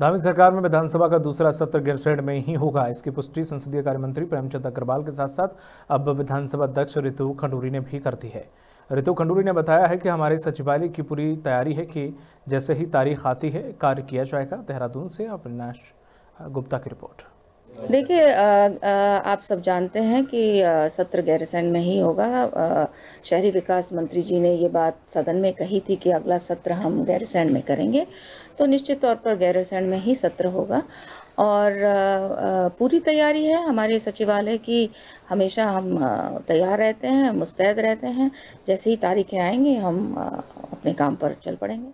धामी सरकार में विधानसभा का दूसरा सत्र गिरसेड में ही होगा इसकी पुष्टि संसदीय कार्य मंत्री प्रेमचंद अग्रवाल के साथ साथ अब विधानसभा अध्यक्ष ऋतु खंडूरी ने भी कर दी है ऋतु खंडूरी ने बताया है कि हमारे सचिवालय की पूरी तैयारी है कि जैसे ही तारीख आती है कार्य किया जाएगा देहरादून से अविनाश गुप्ता की रिपोर्ट देखिए आप सब जानते हैं कि सत्र गैरसैन में ही होगा शहरी विकास मंत्री जी ने ये बात सदन में कही थी कि अगला सत्र हम गैरसैन में करेंगे तो निश्चित तौर पर गैरसैन में ही सत्र होगा और पूरी तैयारी है हमारे सचिवालय की हमेशा हम तैयार रहते हैं मुस्तैद रहते हैं जैसे ही तारीखें आएंगी हम अपने काम पर चल पड़ेंगे